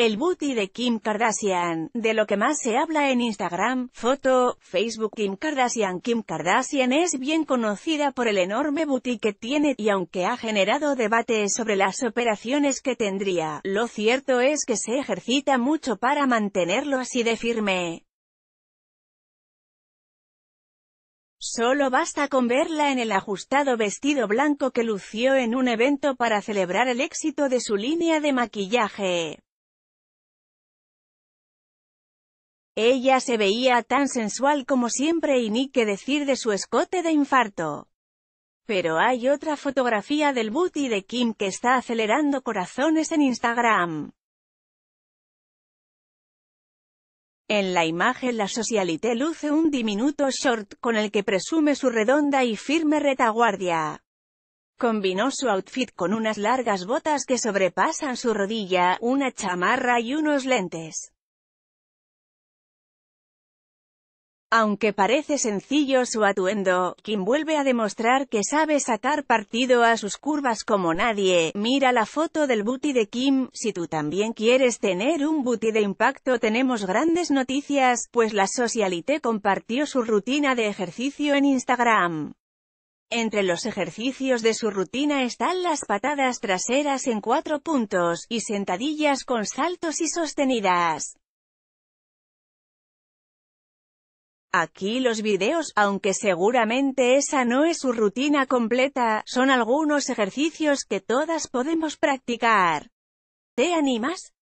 El booty de Kim Kardashian, de lo que más se habla en Instagram, foto, Facebook Kim Kardashian Kim Kardashian es bien conocida por el enorme booty que tiene, y aunque ha generado debate sobre las operaciones que tendría, lo cierto es que se ejercita mucho para mantenerlo así de firme. Solo basta con verla en el ajustado vestido blanco que lució en un evento para celebrar el éxito de su línea de maquillaje. Ella se veía tan sensual como siempre y ni que decir de su escote de infarto. Pero hay otra fotografía del booty de Kim que está acelerando corazones en Instagram. En la imagen la socialité luce un diminuto short con el que presume su redonda y firme retaguardia. Combinó su outfit con unas largas botas que sobrepasan su rodilla, una chamarra y unos lentes. Aunque parece sencillo su atuendo, Kim vuelve a demostrar que sabe sacar partido a sus curvas como nadie. Mira la foto del booty de Kim, si tú también quieres tener un booty de impacto tenemos grandes noticias, pues la socialité compartió su rutina de ejercicio en Instagram. Entre los ejercicios de su rutina están las patadas traseras en cuatro puntos, y sentadillas con saltos y sostenidas. Aquí los videos, aunque seguramente esa no es su rutina completa, son algunos ejercicios que todas podemos practicar. ¿Te animas?